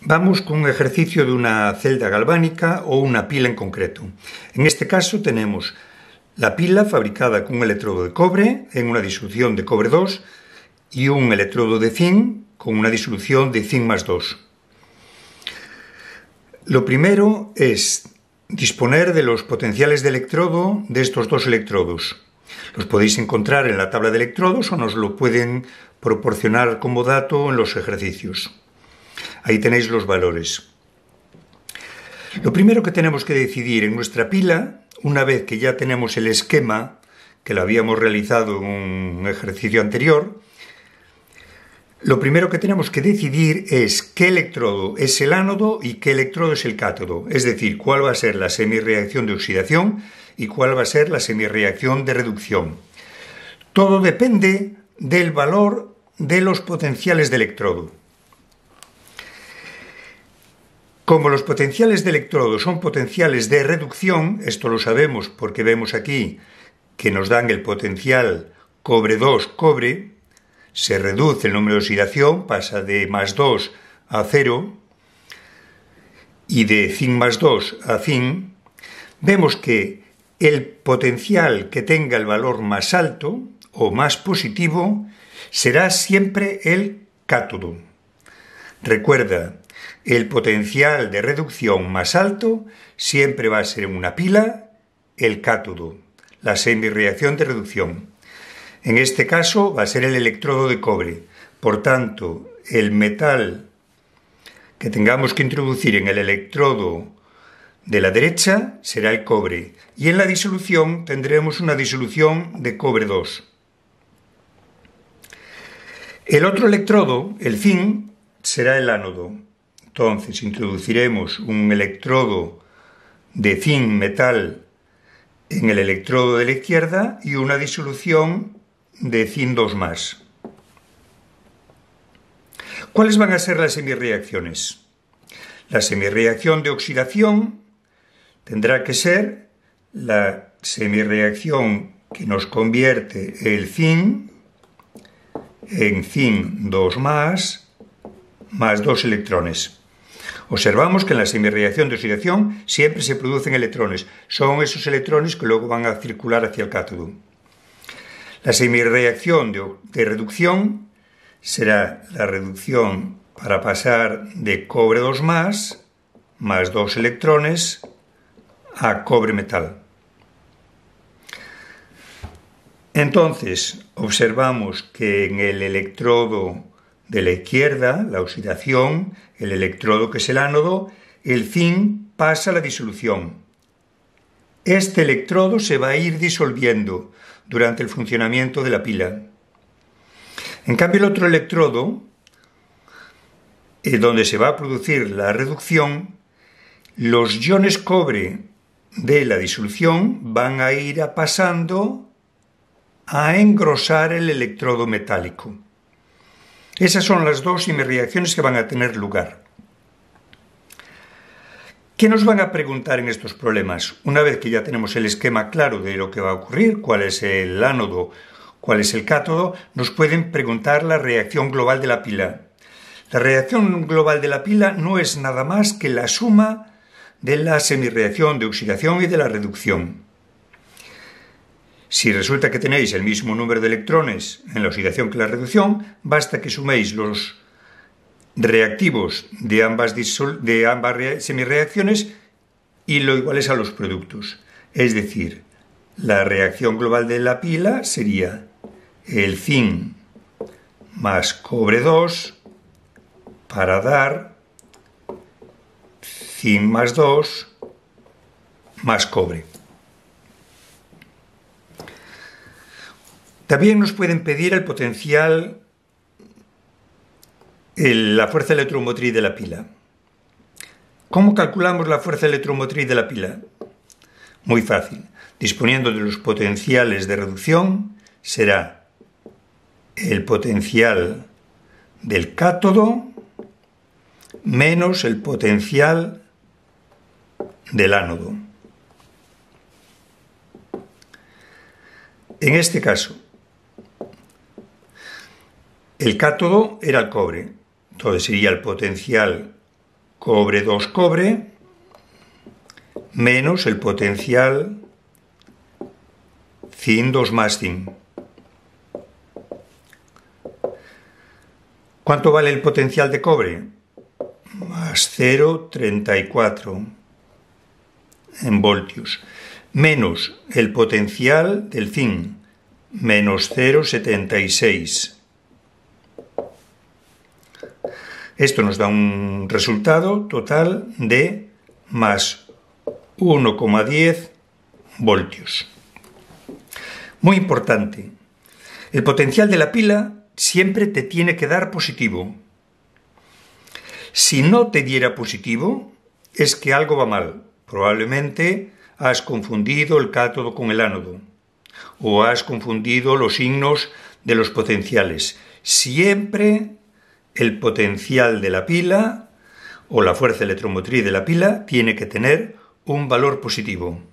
Vamos con un ejercicio de una celda galvánica o una pila en concreto. En este caso tenemos la pila fabricada con un electrodo de cobre en una disolución de cobre 2 y un electrodo de zinc con una disolución de zinc más 2. Lo primero es disponer de los potenciales de electrodo de estos dos electrodos. Los podéis encontrar en la tabla de electrodos o nos lo pueden proporcionar como dato en los ejercicios. Ahí tenéis los valores. Lo primero que tenemos que decidir en nuestra pila, una vez que ya tenemos el esquema, que lo habíamos realizado en un ejercicio anterior, lo primero que tenemos que decidir es qué electrodo es el ánodo y qué electrodo es el cátodo, es decir, cuál va a ser la semirreacción de oxidación y cuál va a ser la semirreacción de reducción. Todo depende del valor de los potenciales de electrodo. Como los potenciales de electrodo son potenciales de reducción, esto lo sabemos porque vemos aquí que nos dan el potencial cobre 2 cobre, se reduce el número de oxidación, pasa de más 2 a 0 y de zinc más 2 a zinc, vemos que el potencial que tenga el valor más alto o más positivo será siempre el cátodo. Recuerda, el potencial de reducción más alto siempre va a ser en una pila el cátodo, la semirreacción de reducción. En este caso va a ser el electrodo de cobre. Por tanto, el metal que tengamos que introducir en el electrodo de la derecha será el cobre y en la disolución tendremos una disolución de cobre 2. El otro electrodo, el fin, será el ánodo. Entonces introduciremos un electrodo de zinc metal en el electrodo de la izquierda y una disolución de zinc 2 más. ¿Cuáles van a ser las semirreacciones? La semirreacción de oxidación tendrá que ser la semirreacción que nos convierte el zinc en zinc 2 más dos electrones. Observamos que en la semirreacción de oxidación siempre se producen electrones. Son esos electrones que luego van a circular hacia el cátodo. La semirreacción de, reducción será la reducción para pasar de cobre 2 más, más 2 electrones, a cobre metal. Entonces, observamos que en el electrodo de la izquierda, la oxidación, el electrodo que es el ánodo, el zinc pasa a la disolución. Este electrodo se va a ir disolviendo durante el funcionamiento de la pila. En cambio, el otro electrodo, eh, donde se va a producir la reducción, los iones cobre de la disolución van a ir pasando a engrosar el electrodo metálico. Esas son las dos semirreacciones que van a tener lugar. ¿Qué nos van a preguntar en estos problemas? Una vez que ya tenemos el esquema claro de lo que va a ocurrir, cuál es el ánodo, cuál es el cátodo, nos pueden preguntar la reacción global de la pila. La reacción global de la pila no es nada más que la suma de la semirreacción de oxidación y de la reducción. Si resulta que tenéis el mismo número de electrones en la oxidación que la reducción, basta que suméis los reactivos de ambas, de ambas semireacciones y lo iguales a los productos. Es decir, la reacción global de la pila sería el zinc más cobre 2 para dar zinc más 2 más cobre. También nos pueden pedir el potencial, la fuerza electromotriz de la pila. ¿Cómo calculamos la fuerza electromotriz de la pila? Muy fácil. Disponiendo de los potenciales de reducción, será el potencial del cátodo menos el potencial del ánodo. En este caso, el cátodo era el cobre, entonces sería el potencial cobre 2 cobre menos el potencial zinc 2 más zinc. ¿Cuánto vale el potencial de cobre? Más 0,34 en voltios. Menos el potencial del zinc, menos 0,76. Esto nos da un resultado total de más 1,10 voltios. Muy importante, el potencial de la pila siempre te tiene que dar positivo. Si no te diera positivo, es que algo va mal. Probablemente has confundido el cátodo con el ánodo o has confundido los signos de los potenciales. Siempre el potencial de la pila o la fuerza electromotriz de la pila tiene que tener un valor positivo.